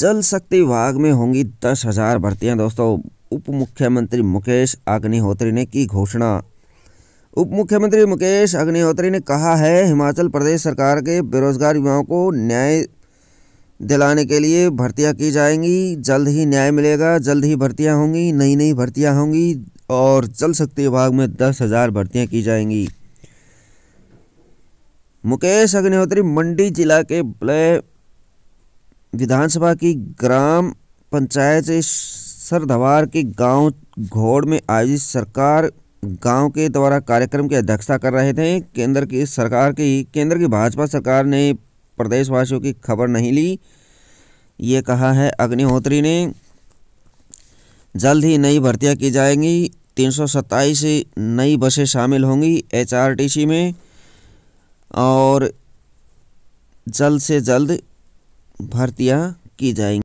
जल शक्ति विभाग में होंगी दस हजार भर्तियाँ दोस्तों उप मुख्यमंत्री मुकेश अग्निहोत्री ने की घोषणा उप मुख्यमंत्री मुकेश अग्निहोत्री ने कहा है हिमाचल प्रदेश सरकार के बेरोजगार युवाओं को न्याय दिलाने के लिए भर्तियाँ की जाएंगी जल्द ही न्याय मिलेगा जल्द ही भर्तियाँ होंगी नई नई भर्तियाँ होंगी और जल शक्ति विभाग में दस हज़ार भर्तियाँ की जाएंगी मुकेश अग्निहोत्री मंडी जिला के ब्लै विधानसभा की ग्राम पंचायत सरधवार के गांव घोड़ में आयोजित सरकार गांव के द्वारा कार्यक्रम की अध्यक्षता कर रहे थे केंद्र की सरकार की केंद्र की भाजपा सरकार ने प्रदेशवासियों की खबर नहीं ली ये कहा है अग्निहोत्री ने जल्द ही नई भर्तियां की जाएंगी तीन सौ सत्ताईस नई बसें शामिल होंगी एचआरटीसी में और जल्द से जल्द भर्तियाँ की जाएंगी